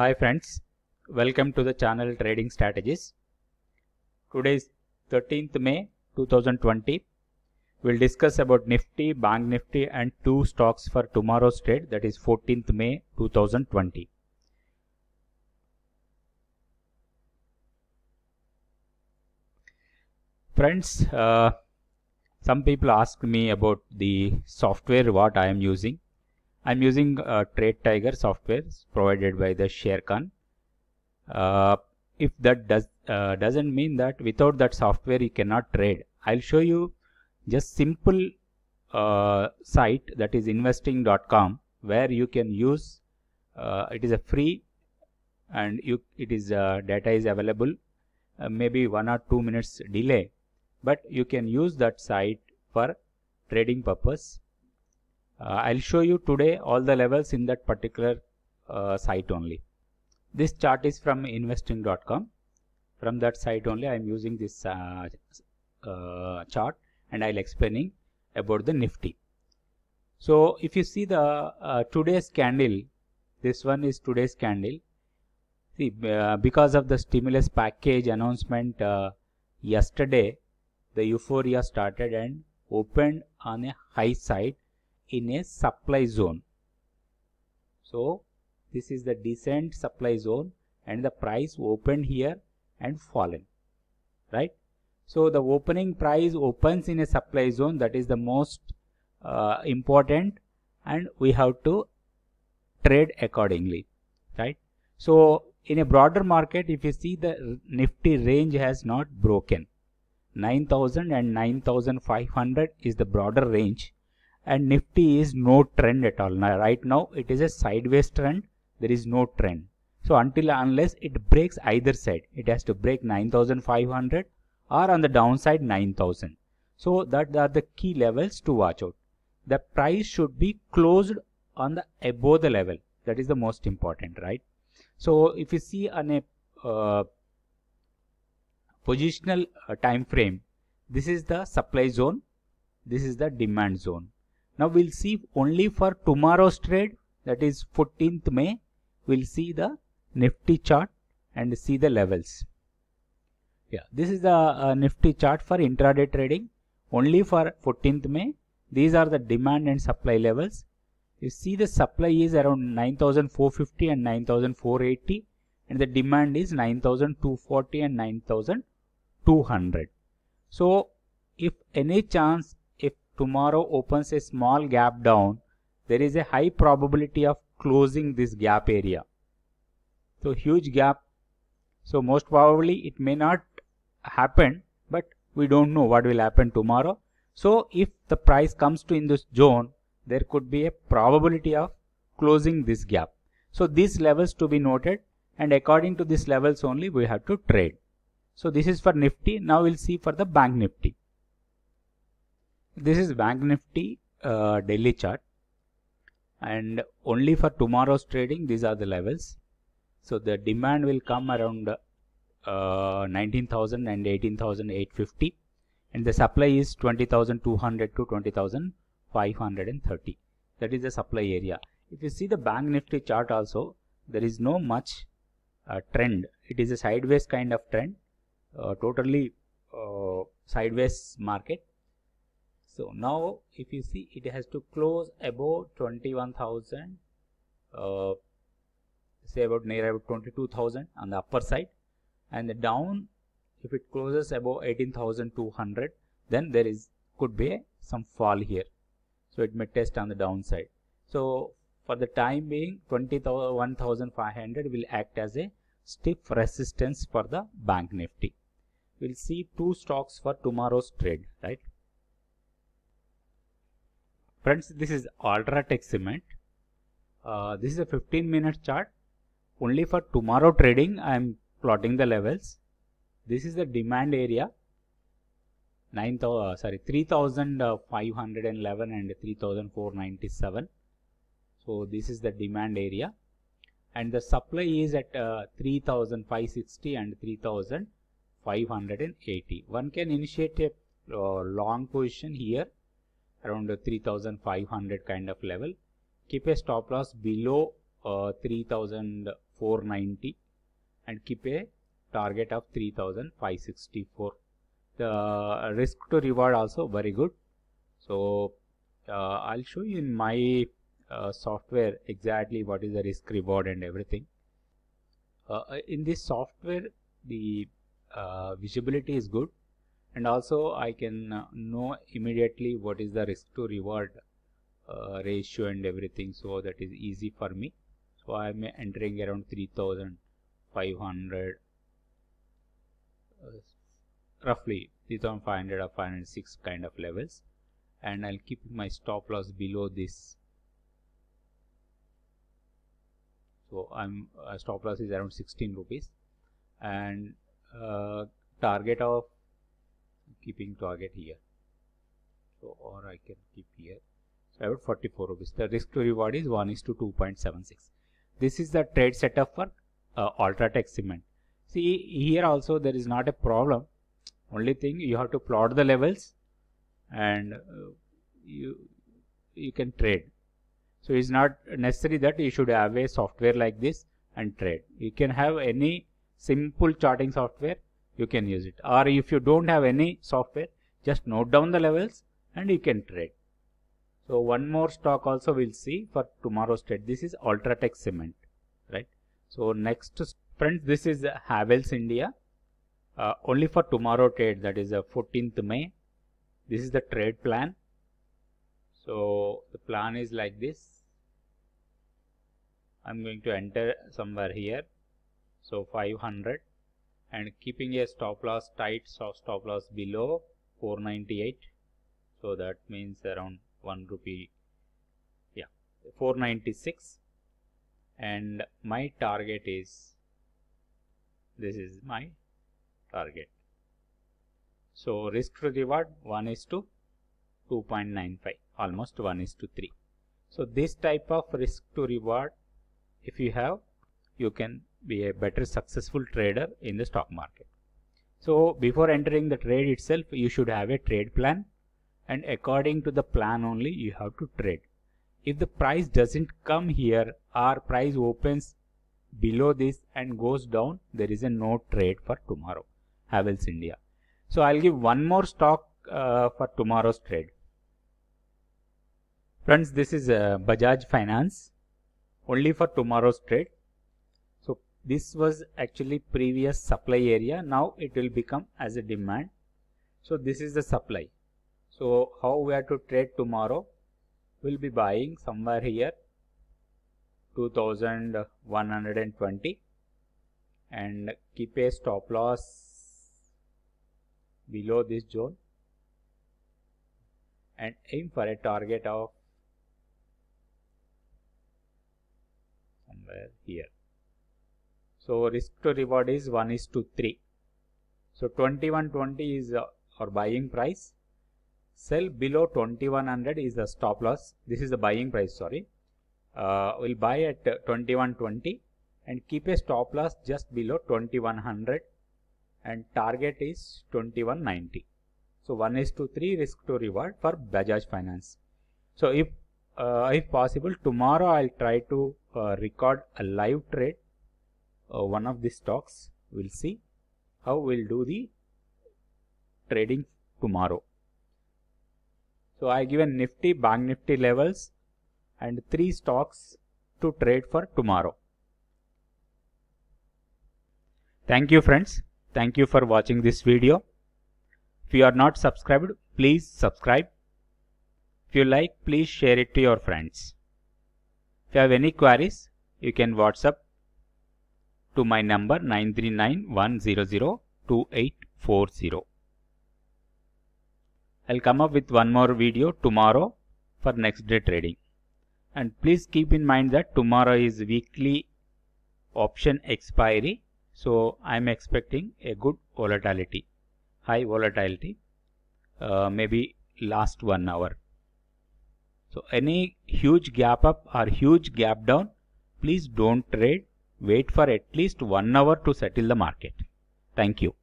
Hi friends, welcome to the channel Trading Strategies. Today is 13th May 2020. We'll discuss about Nifty, Bank Nifty and two stocks for tomorrow's trade that is 14th May 2020. Friends, uh, some people asked me about the software what I am using I'm using uh, Trade Tiger software provided by the ShareCon. Uh, if that does uh, doesn't mean that without that software you cannot trade. I'll show you just simple uh, site that is investing.com where you can use uh, it is a free and you it is uh, data is available uh, maybe one or two minutes delay but you can use that site for trading purpose uh, I'll show you today all the levels in that particular uh, site only. This chart is from investing.com. From that site only I am using this uh, chart and I'll explaining about the Nifty. So if you see the uh, today's candle, this one is today's candle. See, uh, because of the stimulus package announcement uh, yesterday, the euphoria started and opened on a high side in a supply zone. So, this is the descent supply zone and the price opened here and fallen, right? So, the opening price opens in a supply zone that is the most uh, important and we have to trade accordingly, right? So, in a broader market, if you see the Nifty range has not broken. 9000 and 9500 is the broader range and nifty is no trend at all now right now it is a sideways trend there is no trend so until unless it breaks either side it has to break 9500 or on the downside 9000 so that are the key levels to watch out the price should be closed on the above the level that is the most important right so if you see on a uh, positional uh, time frame this is the supply zone this is the demand zone now we'll see only for tomorrow's trade that is 14th May we'll see the nifty chart and see the levels. Yeah, this is the uh, nifty chart for intraday trading only for 14th May. These are the demand and supply levels. You see the supply is around 9450 and 9480 and the demand is 9240 and 9200. So if any chance tomorrow opens a small gap down, there is a high probability of closing this gap area. So huge gap. So most probably it may not happen, but we don't know what will happen tomorrow. So if the price comes to in this zone, there could be a probability of closing this gap. So these levels to be noted and according to these levels only we have to trade. So this is for Nifty. Now we'll see for the Bank Nifty. This is Bank Nifty uh, daily chart and only for tomorrow's trading these are the levels. So the demand will come around uh, 19,000 and 18,850 and the supply is 20,200 to 20,530 that is the supply area. If you see the bank nifty chart also there is no much uh, trend it is a sideways kind of trend uh, totally uh, sideways market so now if you see it has to close above 21000 uh, say about near about 22000 on the upper side and the down if it closes above 18200 then there is could be a, some fall here so it may test on the downside so for the time being 21500 will act as a stiff resistance for the bank nifty we'll see two stocks for tomorrow's trade right Friends, this is Ultra Tech Cement. Uh, this is a 15 minute chart. Only for tomorrow trading, I am plotting the levels. This is the demand area. 9 uh, sorry 3511 uh, and 3497 so this is the demand area and the supply is at uh, 3560 and 3580 one can initiate a uh, long position here around 3500 kind of level keep a stop loss below uh, 3490 and keep a target of 3564 the risk to reward also very good so uh, i'll show you in my uh, software exactly what is the risk reward and everything uh, in this software the uh, visibility is good and also I can uh, know immediately what is the risk to reward uh, ratio and everything so that is easy for me so I am entering around 3500 uh, roughly 3500 or 506 kind of levels and I'll keep my stop loss below this so I'm uh, stop loss is around 16 rupees and uh, target of keeping target here so or I can keep here so I have 44 rupees the risk to reward is 1 is to 2.76 this is the trade setup for uh, Ultratech cement see here also there is not a problem only thing you have to plot the levels and uh, you you can trade so it's not necessary that you should have a software like this and trade you can have any simple charting software you can use it or if you don't have any software just note down the levels and you can trade so one more stock also we'll see for tomorrow's trade this is ultratech cement right so next friends this is havels india uh, only for tomorrow trade that is uh, the 14th may this is the trade plan so the plan is like this i'm going to enter somewhere here so 500 and keeping a stop loss tight stop loss below 498 so that means around 1 rupee yeah 496 and my target is this is my target so risk to reward 1 is to 2.95 almost 1 is to 3 so this type of risk to reward if you have you can be a better successful trader in the stock market. So before entering the trade itself, you should have a trade plan and according to the plan only you have to trade. If the price doesn't come here or price opens below this and goes down, there is a no trade for tomorrow, Havels India. So I'll give one more stock uh, for tomorrow's trade. Friends, this is uh, Bajaj Finance only for tomorrow's trade this was actually previous supply area now it will become as a demand so this is the supply so how we are to trade tomorrow we'll be buying somewhere here 2120 and keep a stop loss below this zone and aim for a target of somewhere here so risk to reward is 1 is to 3. So 2120 is uh, our buying price. Sell below 2100 is the stop loss. This is the buying price, sorry. Uh, we'll buy at 2120 and keep a stop loss just below 2100 and target is 2190. So 1 is to 3 risk to reward for Bajaj Finance. So if uh, if possible tomorrow I'll try to uh, record a live trade uh, one of these stocks. we'll see how we'll do the trading tomorrow so i given nifty bank nifty levels and three stocks to trade for tomorrow thank you friends thank you for watching this video if you are not subscribed please subscribe if you like please share it to your friends if you have any queries you can whatsapp to my number nine three nine I'll come up with one more video tomorrow for next day trading. And please keep in mind that tomorrow is weekly option expiry. So I'm expecting a good volatility, high volatility, uh, maybe last one hour. So any huge gap up or huge gap down, please don't trade wait for at least 1 hour to settle the market. Thank you.